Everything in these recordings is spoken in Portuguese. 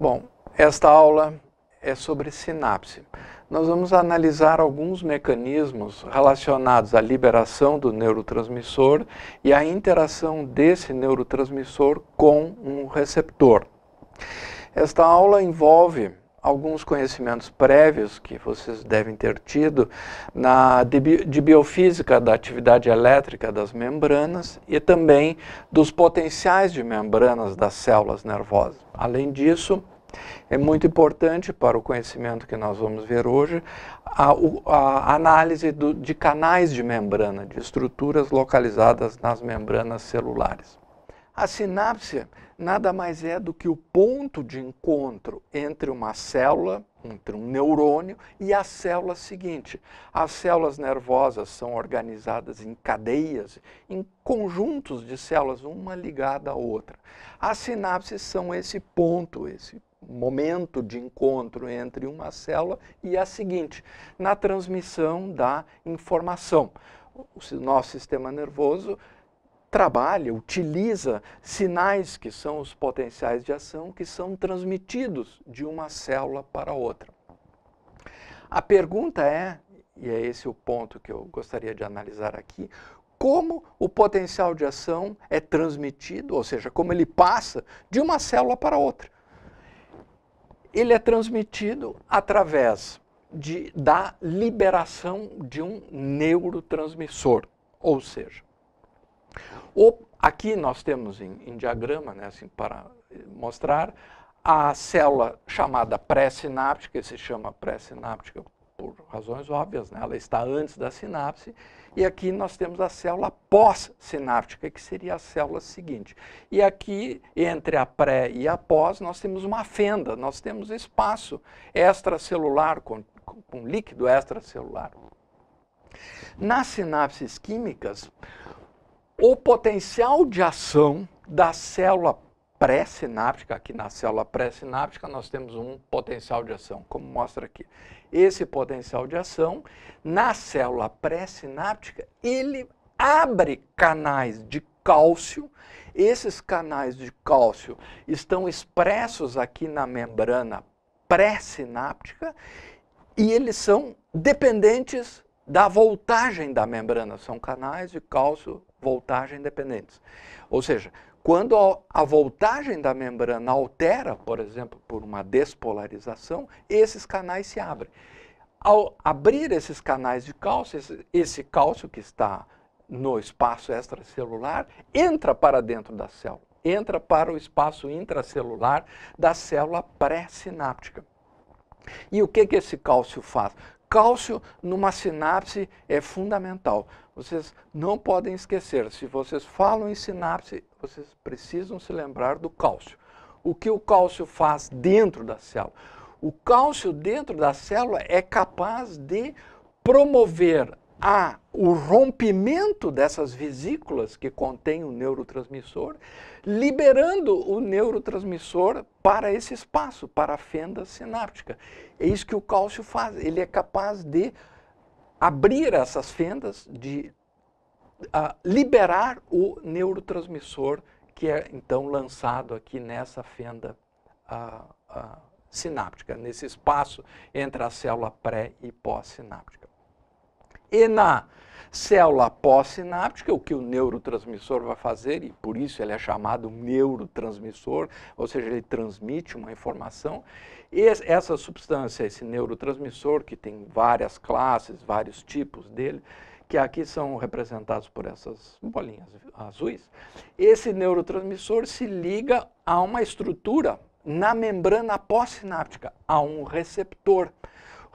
Bom, esta aula é sobre sinapse. Nós vamos analisar alguns mecanismos relacionados à liberação do neurotransmissor e à interação desse neurotransmissor com um receptor. Esta aula envolve alguns conhecimentos prévios que vocês devem ter tido na, de, biofísica da atividade elétrica das membranas e também dos potenciais de membranas das células nervosas. Além disso, é muito importante para o conhecimento que nós vamos ver hoje a, a análise do, de canais de membrana, de estruturas localizadas nas membranas celulares. A sinapse nada mais é do que o ponto de encontro entre uma célula, entre um neurônio e a célula seguinte. As células nervosas são organizadas em cadeias, em conjuntos de células, uma ligada à outra. As sinapses são esse ponto, esse momento de encontro entre uma célula e a seguinte, na transmissão da informação. O nosso sistema nervoso trabalha, utiliza sinais que são os potenciais de ação que são transmitidos de uma célula para outra. A pergunta é, e é esse o ponto que eu gostaria de analisar aqui, como o potencial de ação é transmitido, ou seja, como ele passa de uma célula para outra. Ele é transmitido através de, da liberação de um neurotransmissor, ou seja, ou, aqui nós temos em, em diagrama, né, assim, para eh, mostrar, a célula chamada pré-sináptica, se chama pré-sináptica por razões óbvias, né? ela está antes da sinapse, e aqui nós temos a célula pós-sináptica, que seria a célula seguinte. E aqui, entre a pré e a pós, nós temos uma fenda, nós temos espaço extracelular, com, com líquido extracelular. Nas sinapses químicas, o potencial de ação da célula pré-sináptica, aqui na célula pré-sináptica nós temos um potencial de ação, como mostra aqui. Esse potencial de ação na célula pré-sináptica, ele abre canais de cálcio. Esses canais de cálcio estão expressos aqui na membrana pré-sináptica e eles são dependentes da voltagem da membrana, são canais de cálcio voltagem dependentes. Ou seja, quando a voltagem da membrana altera, por exemplo, por uma despolarização, esses canais se abrem. Ao abrir esses canais de cálcio, esse cálcio que está no espaço extracelular entra para dentro da célula, entra para o espaço intracelular da célula pré-sináptica. E o que, que esse cálcio faz? Cálcio numa sinapse é fundamental. Vocês não podem esquecer, se vocês falam em sinapse, vocês precisam se lembrar do cálcio. O que o cálcio faz dentro da célula? O cálcio dentro da célula é capaz de promover a, o rompimento dessas vesículas que contém o neurotransmissor, liberando o neurotransmissor para esse espaço, para a fenda sináptica. É isso que o cálcio faz, ele é capaz de abrir essas fendas, de uh, liberar o neurotransmissor que é então lançado aqui nessa fenda uh, uh, sináptica, nesse espaço entre a célula pré e pós-sináptica e na célula pós-sináptica, o que o neurotransmissor vai fazer, e por isso ele é chamado neurotransmissor, ou seja, ele transmite uma informação. E essa substância, esse neurotransmissor, que tem várias classes, vários tipos dele, que aqui são representados por essas bolinhas azuis, esse neurotransmissor se liga a uma estrutura na membrana pós-sináptica, a um receptor.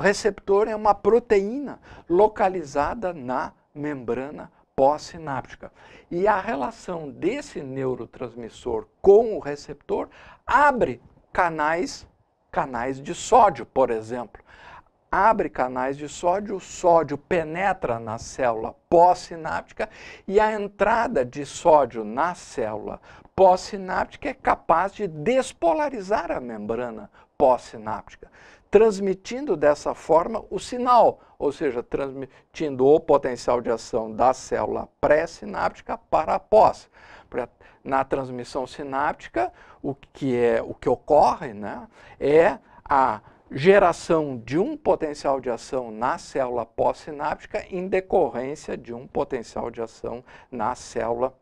O receptor é uma proteína localizada na membrana pós-sináptica. E a relação desse neurotransmissor com o receptor abre canais, canais de sódio, por exemplo. Abre canais de sódio, o sódio penetra na célula pós-sináptica e a entrada de sódio na célula pós-sináptica é capaz de despolarizar a membrana pós-sináptica, transmitindo dessa forma o sinal, ou seja, transmitindo o potencial de ação da célula pré-sináptica para a pós. Na transmissão sináptica, o que, é, o que ocorre né, é a geração de um potencial de ação na célula pós-sináptica em decorrência de um potencial de ação na célula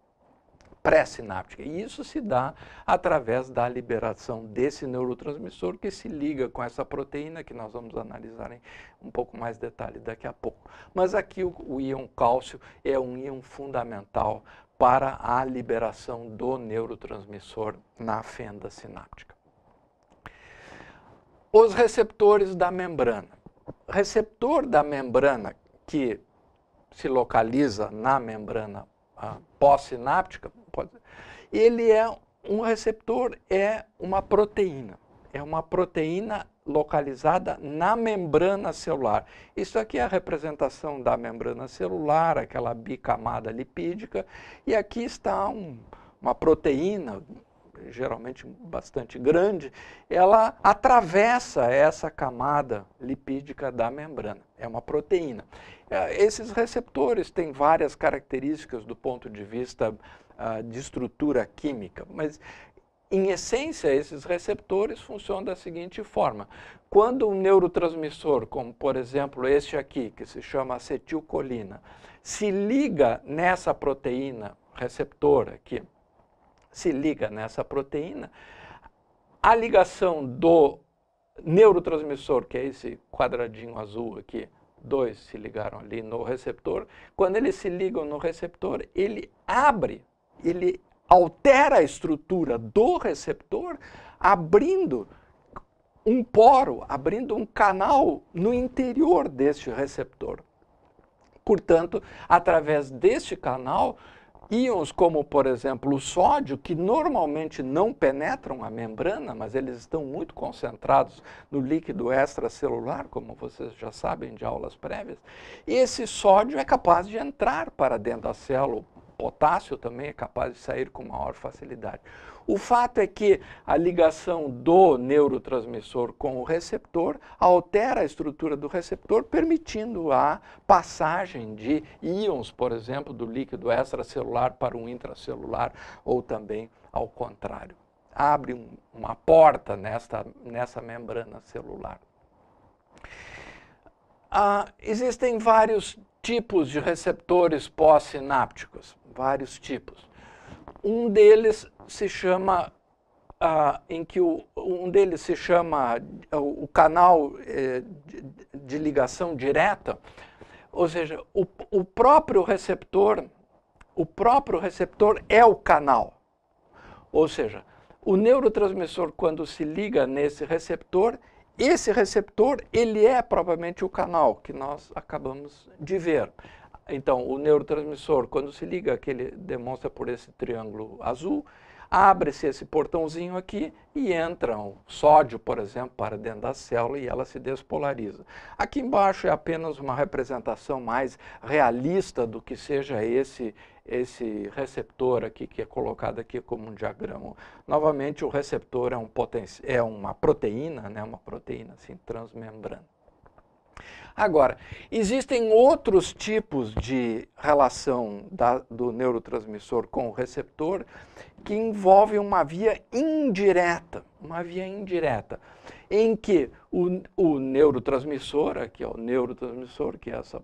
pré-sináptica. E isso se dá através da liberação desse neurotransmissor que se liga com essa proteína, que nós vamos analisar em um pouco mais detalhe daqui a pouco. Mas aqui o, o íon cálcio é um íon fundamental para a liberação do neurotransmissor na fenda sináptica. Os receptores da membrana. Receptor da membrana que se localiza na membrana ah, pós-sináptica ele é um receptor, é uma proteína. É uma proteína localizada na membrana celular. Isso aqui é a representação da membrana celular, aquela bicamada lipídica, e aqui está um, uma proteína, geralmente bastante grande, ela atravessa essa camada lipídica da membrana. É uma proteína. É, esses receptores têm várias características do ponto de vista de estrutura química, mas em essência, esses receptores funcionam da seguinte forma. Quando um neurotransmissor, como por exemplo este aqui, que se chama acetilcolina, se liga nessa proteína receptora, aqui, se liga nessa proteína, a ligação do neurotransmissor, que é esse quadradinho azul aqui, dois se ligaram ali no receptor, quando eles se ligam no receptor, ele abre ele altera a estrutura do receptor, abrindo um poro, abrindo um canal no interior deste receptor. Portanto, através deste canal, íons como, por exemplo, o sódio, que normalmente não penetram a membrana, mas eles estão muito concentrados no líquido extracelular, como vocês já sabem de aulas prévias, esse sódio é capaz de entrar para dentro da célula, potássio também é capaz de sair com maior facilidade. O fato é que a ligação do neurotransmissor com o receptor altera a estrutura do receptor, permitindo a passagem de íons, por exemplo, do líquido extracelular para o intracelular ou também ao contrário. Abre um, uma porta nesta, nessa membrana celular. Ah, existem vários tipos de receptores pós-sinápticos, vários tipos. Um deles se chama ah, em que o, um deles se chama o, o canal eh, de, de, ligação direta, ou seja, o, o próprio receptor, o próprio receptor é o canal. Ou seja, o neurotransmissor, quando se liga nesse receptor, esse receptor, ele é provavelmente o canal que nós acabamos de ver. Então, o neurotransmissor, quando se liga, que ele demonstra por esse triângulo azul, abre-se esse portãozinho aqui e entra o sódio, por exemplo, para dentro da célula e ela se despolariza. Aqui embaixo é apenas uma representação mais realista do que seja esse esse receptor aqui que é colocado aqui como um diagrama. Novamente, o receptor é, um poten é uma proteína, né, uma proteína assim transmembrana. Agora, existem outros tipos de relação da, do neurotransmissor com o receptor que envolvem uma via indireta, uma via indireta, em que o, o neurotransmissor, aqui é o neurotransmissor, que é essa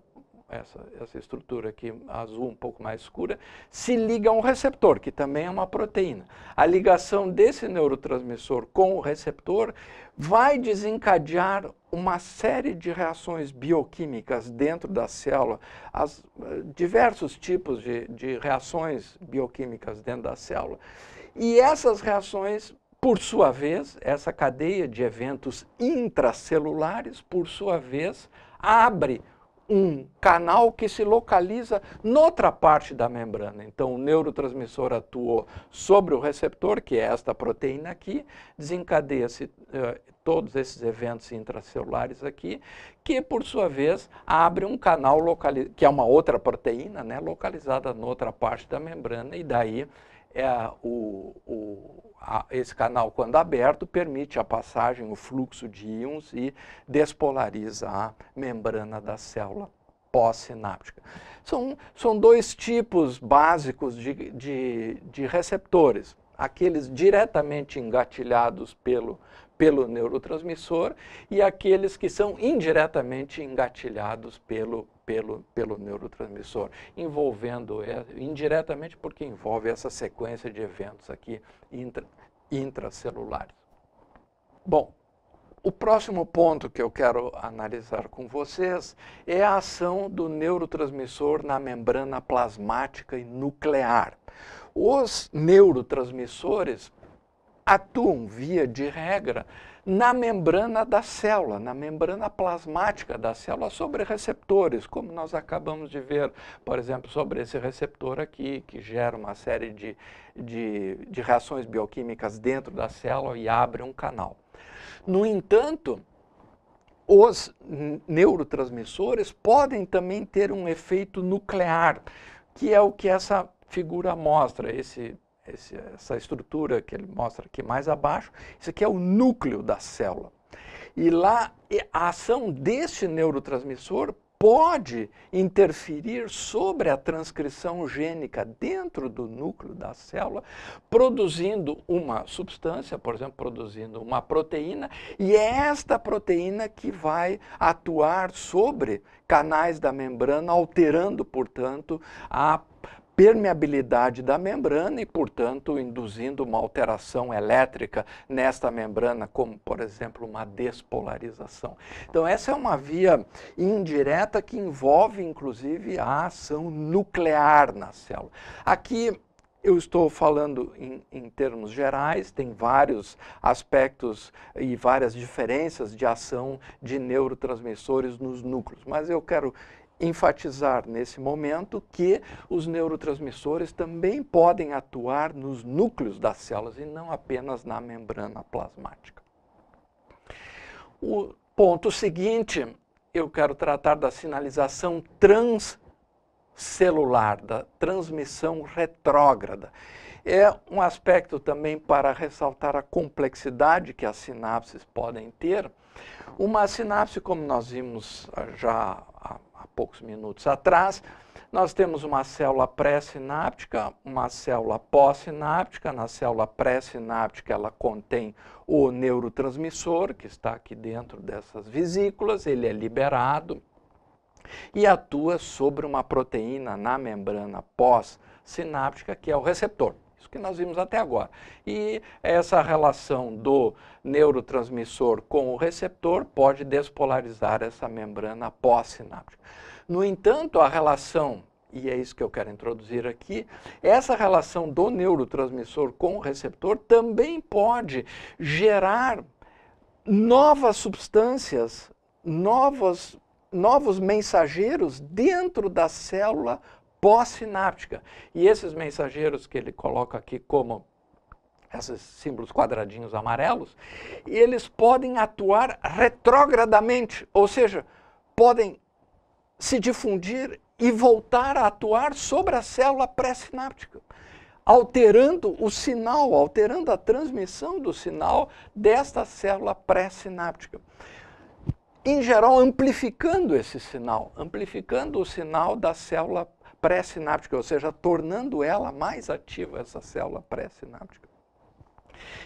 essa, essa estrutura aqui azul um pouco mais escura, se liga a um receptor, que também é uma proteína. A ligação desse neurotransmissor com o receptor vai desencadear uma série de reações bioquímicas dentro da célula, as, eh, diversos tipos de, de reações bioquímicas dentro da célula. E essas reações por sua vez, essa cadeia de eventos intracelulares, por sua vez, abre um canal que se localiza noutra parte da membrana. Então, o neurotransmissor atuou sobre o receptor, que é esta proteína aqui, desencadeia-se uh, todos esses eventos intracelulares aqui, que por sua vez abre um canal que é uma outra proteína, né, localizada noutra parte da membrana, e daí é, o, o esse canal, quando aberto, permite a passagem, o fluxo de íons e despolariza a membrana da célula pós-sináptica. São, são dois tipos básicos de, de, de receptores. Aqueles diretamente engatilhados pelo pelo neurotransmissor e aqueles que são indiretamente engatilhados pelo, pelo, pelo neurotransmissor, envolvendo é, indiretamente porque envolve essa sequência de eventos aqui intra, intracelulares. Bom, o próximo ponto que eu quero analisar com vocês é a ação do neurotransmissor na membrana plasmática e nuclear. Os neurotransmissores atuam, via de regra, na membrana da célula, na membrana plasmática da célula, sobre receptores, como nós acabamos de ver, por exemplo, sobre esse receptor aqui, que gera uma série de, de, de reações bioquímicas dentro da célula e abre um canal. No entanto, os neurotransmissores podem também ter um efeito nuclear, que é o que essa figura mostra, esse esse, essa estrutura que ele mostra aqui mais abaixo, isso aqui é o núcleo da célula. E lá a ação deste neurotransmissor pode interferir sobre a transcrição gênica dentro do núcleo da célula, produzindo uma substância, por exemplo, produzindo uma proteína, e é esta proteína que vai atuar sobre canais da membrana, alterando, portanto, a permeabilidade da membrana e, portanto, induzindo uma alteração elétrica nesta membrana, como, por exemplo, uma despolarização. Então, essa é uma via indireta que envolve, inclusive, a ação nuclear na célula. Aqui eu estou falando em, em, termos gerais, tem vários aspectos e várias diferenças de ação de neurotransmissores nos núcleos, mas eu quero enfatizar nesse momento que os neurotransmissores também podem atuar nos núcleos das células e não apenas na membrana plasmática. O ponto seguinte, eu quero tratar da sinalização transcelular, da transmissão retrógrada. É um aspecto também para ressaltar a complexidade que as sinapses podem ter. Uma sinapse, como nós vimos ah, já poucos minutos atrás, nós temos uma célula pré-sináptica, uma célula pós-sináptica. Na célula pré-sináptica, ela contém o neurotransmissor, que está aqui dentro dessas vesículas, ele é liberado e atua sobre uma proteína na membrana pós-sináptica, que é o receptor. Isso que nós vimos até agora. E essa relação do neurotransmissor com o receptor pode despolarizar essa membrana pós-sináptica. No entanto, a relação e é isso que eu quero introduzir aqui, essa relação do neurotransmissor com o receptor também pode gerar novas substâncias, novos, novos mensageiros dentro da célula pós-sináptica. E esses mensageiros que ele coloca aqui como esses símbolos quadradinhos amarelos, eles podem atuar retrogradamente, ou seja, podem se difundir e voltar a atuar sobre a célula pré-sináptica, alterando o sinal, alterando a transmissão do sinal desta célula pré-sináptica. Em geral, amplificando esse sinal, amplificando o sinal da célula pré pré-sináptica, ou seja, tornando ela mais ativa, essa célula pré-sináptica.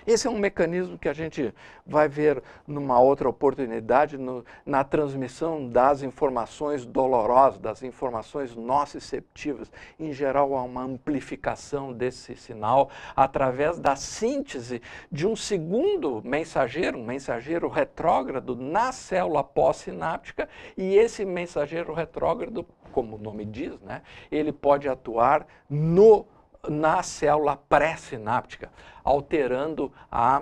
Esse é um mecanismo que a gente vai ver numa outra oportunidade no, na transmissão das informações dolorosas, das informações nociceptivas. Em geral, há uma amplificação desse sinal através da síntese de um segundo mensageiro, um mensageiro retrógrado na célula pós-sináptica e esse mensageiro retrógrado, como o nome diz, né, ele pode atuar no na célula pré-sináptica, alterando a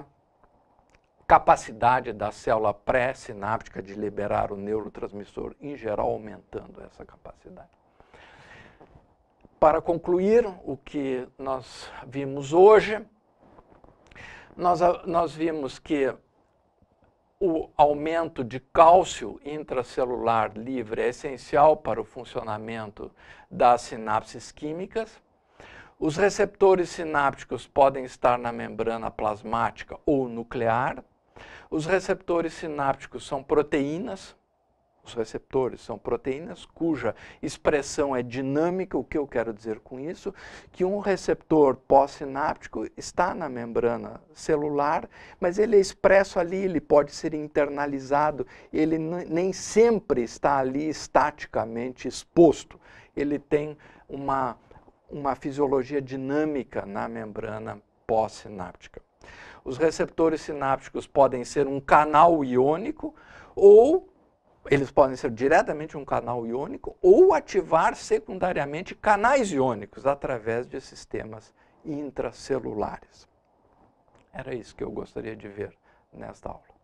capacidade da célula pré-sináptica de liberar o neurotransmissor, em geral aumentando essa capacidade. Para concluir o que nós vimos hoje, nós, nós vimos que o aumento de cálcio intracelular livre é essencial para o funcionamento das sinapses químicas. Os receptores sinápticos podem estar na membrana plasmática ou nuclear. Os receptores sinápticos são proteínas. Os receptores são proteínas cuja expressão é dinâmica. O que eu quero dizer com isso? Que um receptor pós-sináptico está na membrana celular, mas ele é expresso ali, ele pode ser internalizado, ele nem sempre está ali estaticamente exposto. Ele tem uma uma fisiologia dinâmica na membrana pós-sináptica. Os receptores sinápticos podem ser um canal iônico ou eles podem ser diretamente um canal iônico ou ativar secundariamente canais iônicos através de sistemas intracelulares. Era isso que eu gostaria de ver nesta aula.